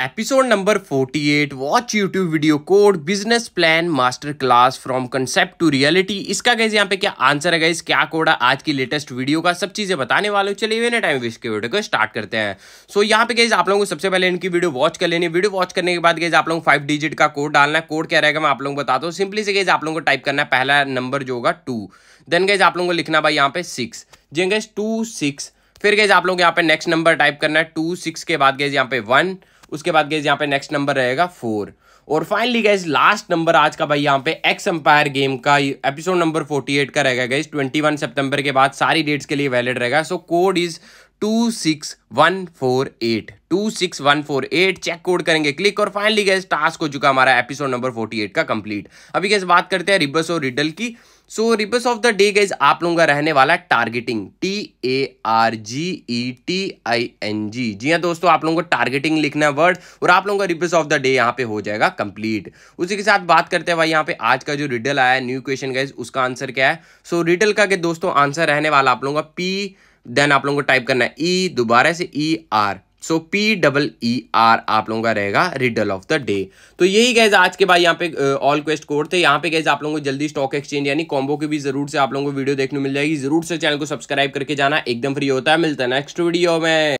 episode number 48 watch YouTube video code business plan master class from concept to reality इसका guys यहाँ पे क्या answer है gas क्या कोड है आज की लेटेस्ट वीडियो का सब चीजें बताने वाले हो चलिए बिना टाइम इसके वीडियो को स्टार्ट करते हैं सो so, यहाँ पे गैस आप लोगों को सबसे पहले इनकी वीडियो वॉच कर लेनी वीडियो वॉच करने के बाद गैस आप लोग फाइव डिजिट का कोड डालना कोड क्या रहेगा मैं आप लोगों को बताता हूँ सिंपली से गैस आप लोगों को टाइप करना है पहला नंबर जो होगा टू देन गैस आप लोगों को लिखना भाई यहाँ पे सिक्स जी गैस टू सिक्स फिर गैस आप लोग यहाँ पे नेक्स्ट नंबर टाइप करना है टू सिक्स के बाद गैस यहाँ पे वन उसके बाद गैस यहाँ पे नेक्स्ट नंबर रहेगा फोर और फाइनली गैस लास्ट नंबर आज का भाई यहाँ पे एक्स एम्पायर गेम का एपिसोड नंबर फोर्टी एट का रहेगा गैस ट्वेंटी वन सेप्टेम्बर के बाद सारी डेट्स के लिए वैलिड रहेगा so code is two six one four eight two six one four eight check code करेंगे क्लिक और फाइनली गैस टास्क हो चुका हमारा एपिसोड नंबर फोर्टी एट का कंप्लीट अभी गैस बात करते हैं रिबस और रिडल की so rebus of the day guys आप लोगों का रहने वाला है targeting T A R G E T I N G G हाँ दोस्तों आप लोगों को टारगेटिंग लिखना है वर्ड और आप लोगों का रिपस ऑफ द डे यहाँ पे हो जाएगा कंप्लीट उसी के साथ बात करते हैं भाई यहाँ पे आज का जो रिडल आया है न्यू क्वेश्चन गाइज उसका आंसर क्या है सो so, रिडल का दोस्तों आंसर रहने वाला आप लोगों का पी देन आप लोगों को टाइप करना है ई e, दोबारा से E e R so P double E R आप लोगों का रहेगा रिडल ऑफ द डे तो यही गैज आज के बाद यहाँ पे ऑल क्वेस्ट कोड थे यहाँ पे गैज आप लोगों को जल्दी स्टॉक एक्सचेंज यानी कॉम्बो की भी जरूर से आप लोगों को वीडियो देखने मिल जाएगी जरूर से चैनल को सब्सक्राइब करके जाना एकदम फ्री होता है मिलता है नेक्स्ट वीडियो में